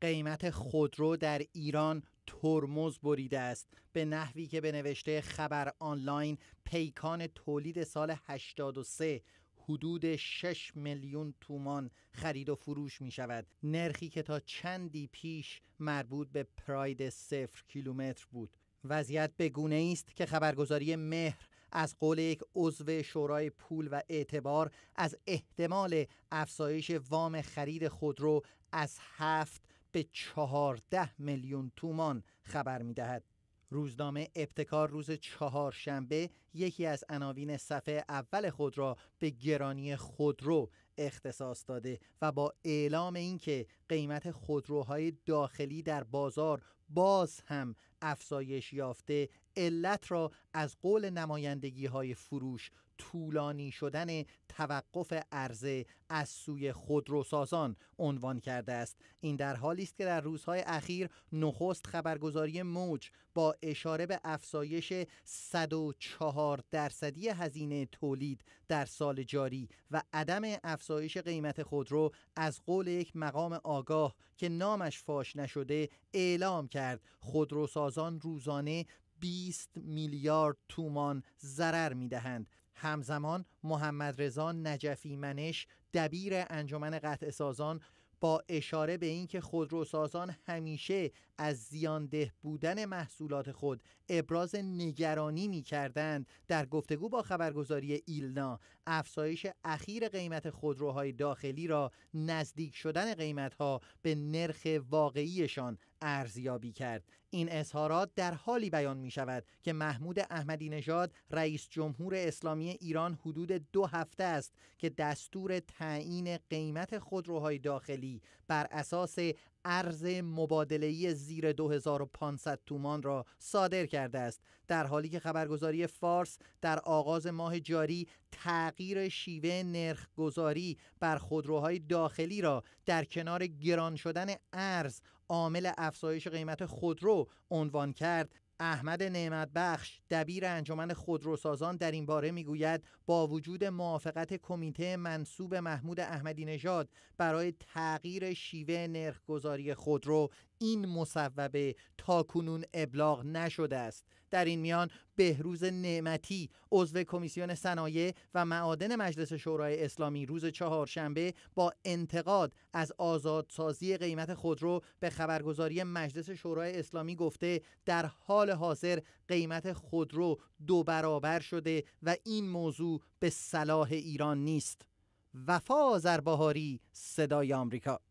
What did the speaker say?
قیمت خودرو در ایران ترمز بریده است به نحوی که به نوشته خبر آنلاین پیکان تولید سال 83 حدود 6 میلیون تومان خرید و فروش می شود نرخی که تا چندی پیش مربوط به پراید صفر کیلومتر بود وضعیت به گونه است که خبرگزاری مهر از قول یک عضو شورای پول و اعتبار از احتمال افزایش وام خرید خودرو از هفت به چهارده میلیون تومان خبر می دهد. روزنامه ابتکار روز چهارشنبه یکی از عناوین صفحه اول خود را به گرانی خودرو اختصاص داده و با اعلام اینکه قیمت خودروهای داخلی در بازار باز هم افزایش یافته علت را از قول نمایندگی های فروش طولانی شدن توقف عرضه از سوی خودروسازان عنوان کرده است این در حالی است که در روزهای اخیر نخست خبرگزاری موج با اشاره به افزایش 104 درصدی هزینه تولید در سال جاری و عدم افزایش قیمت خودرو از قول یک مقام آگاه که نامش فاش نشده اعلام کرد خودروسازان روزانه 20 میلیارد تومان ضرر می دهند همزمان محمد رضا نجفی منش دبیر انجمن قطع سازان با اشاره به اینکه خودروسازان همیشه از زیانده بودن محصولات خود ابراز نگرانی می کردند در گفتگو با خبرگزاری ایلنا افزایش اخیر قیمت خودروهای داخلی را نزدیک شدن قیمتها به نرخ واقعیشان ارزیابی کرد این اظهارات در حالی بیان می شود که محمود احمدی نژاد رئیس جمهور اسلامی ایران حدود دو هفته است که دستور تعیین قیمت خودروهای داخلی بر اساس ارز مبادله‌ای زیر 2500 تومان را صادر کرده است در حالی که خبرگزاری فارس در آغاز ماه جاری تغییر شیوه گذاری بر خودروهای داخلی را در کنار گران شدن ارز عامل افزایش قیمت خودرو عنوان کرد احمد نعمت بخش دبیر انجمن خودروسازان در این باره میگوید با وجود موافقت کمیته منصوب محمود احمدی نژاد برای تغییر شیوه نرخگذاری خودرو این مصوبه تاکنون ابلاغ نشده است در این میان بهروز نعمتی عضو کمیسیون صنایع و معادن مجلس شورای اسلامی روز چهارشنبه با انتقاد از آزادسازی قیمت خودرو به خبرگزاری مجلس شورای اسلامی گفته در حال حاضر قیمت خودرو دو برابر شده و این موضوع به صلاح ایران نیست وفا آذربهاری صدای آمریکا